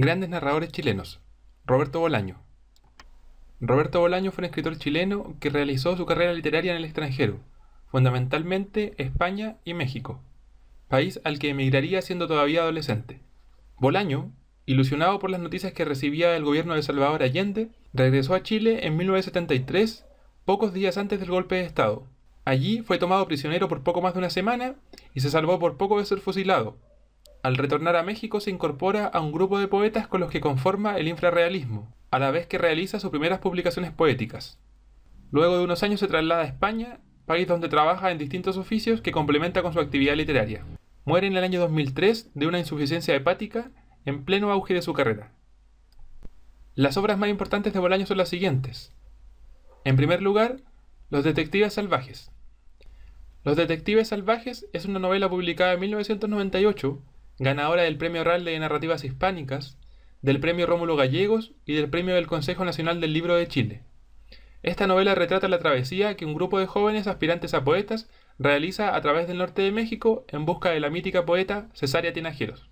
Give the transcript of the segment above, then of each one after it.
Grandes narradores chilenos. Roberto Bolaño. Roberto Bolaño fue un escritor chileno que realizó su carrera literaria en el extranjero, fundamentalmente España y México, país al que emigraría siendo todavía adolescente. Bolaño, ilusionado por las noticias que recibía del gobierno de Salvador Allende, regresó a Chile en 1973, pocos días antes del golpe de Estado. Allí fue tomado prisionero por poco más de una semana y se salvó por poco de ser fusilado, al retornar a México se incorpora a un grupo de poetas con los que conforma el infrarrealismo, a la vez que realiza sus primeras publicaciones poéticas. Luego de unos años se traslada a España, país donde trabaja en distintos oficios que complementa con su actividad literaria. Muere en el año 2003 de una insuficiencia hepática en pleno auge de su carrera. Las obras más importantes de Bolaño son las siguientes. En primer lugar, Los Detectives Salvajes. Los Detectives Salvajes es una novela publicada en 1998 ganadora del Premio Ralde de Narrativas Hispánicas, del Premio Rómulo Gallegos y del Premio del Consejo Nacional del Libro de Chile. Esta novela retrata la travesía que un grupo de jóvenes aspirantes a poetas realiza a través del norte de México en busca de la mítica poeta Cesárea Tinajeros.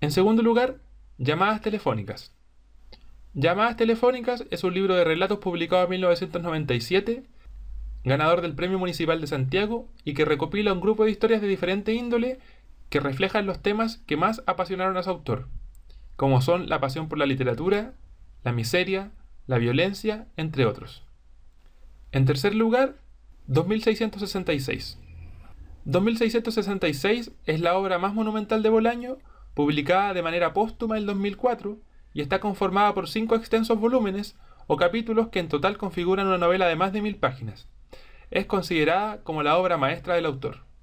En segundo lugar, Llamadas Telefónicas. Llamadas Telefónicas es un libro de relatos publicado en 1997, ganador del Premio Municipal de Santiago y que recopila un grupo de historias de diferente índole que reflejan los temas que más apasionaron a su autor, como son la pasión por la literatura, la miseria, la violencia, entre otros. En tercer lugar, 2666. 2666 es la obra más monumental de Bolaño, publicada de manera póstuma en 2004 y está conformada por cinco extensos volúmenes o capítulos que en total configuran una novela de más de mil páginas. Es considerada como la obra maestra del autor.